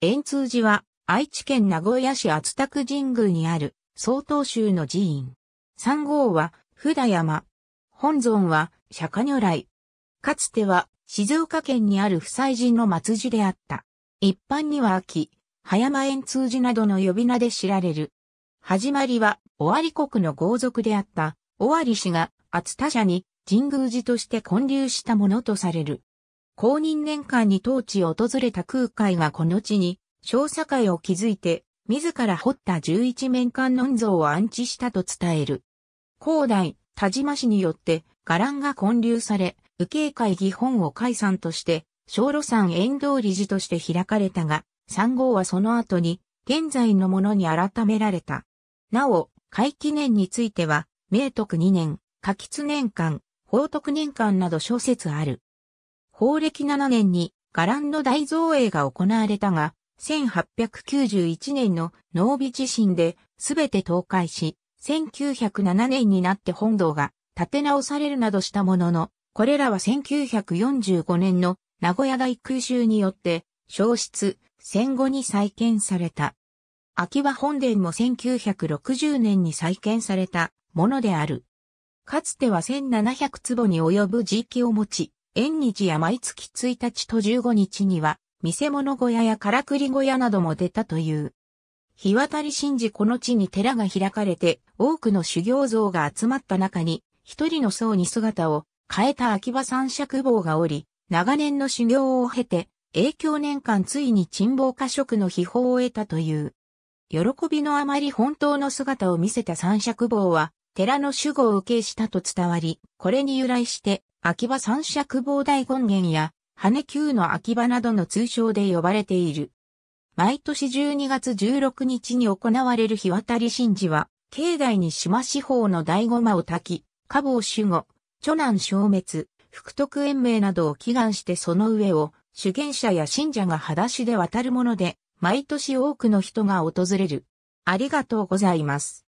円通寺は、愛知県名古屋市厚田区神宮にある、曹洞宗の寺院。三号は、札山。本尊は、釈迦如来。かつては、静岡県にある不祭寺の末寺であった。一般には秋、葉山円通寺などの呼び名で知られる。始まりは、尾張国の豪族であった、尾張氏が、厚田社に、神宮寺として建立したものとされる。公認年間に当地を訪れた空海がこの地に、小社会を築いて、自ら掘った十一面観音像を安置したと伝える。広大、田島市によって、伽藍が建立され、右傾会議本を解散として、小路山遠道理事として開かれたが、三号はその後に、現在のものに改められた。なお、会記念については、明徳2年、下吉年間、宝徳年間など諸説ある。法暦7年に伽藍の大造営が行われたが、1891年の濃尾地震で全て倒壊し、1907年になって本堂が建て直されるなどしたものの、これらは1945年の名古屋大空襲によって消失、戦後に再建された。秋葉本殿も1960年に再建されたものである。かつては1700坪に及ぶ地域を持ち、縁日や毎月1日と15日には、見せ物小屋やからくり小屋なども出たという。日渡り神事この地に寺が開かれて、多くの修行像が集まった中に、一人の僧に姿を変えた秋葉三尺坊がおり、長年の修行を経て、影響年間ついに沈亡過職の秘宝を得たという。喜びのあまり本当の姿を見せた三尺坊は、寺の守護を受けしたと伝わり、これに由来して、秋葉三尺棒大権現や、羽球の秋葉などの通称で呼ばれている。毎年12月16日に行われる日渡り神事は、境内に島四方の大駒を焚き、家宝守護、著南消滅、福徳延命などを祈願してその上を、主権者や信者が裸足で渡るもので、毎年多くの人が訪れる。ありがとうございます。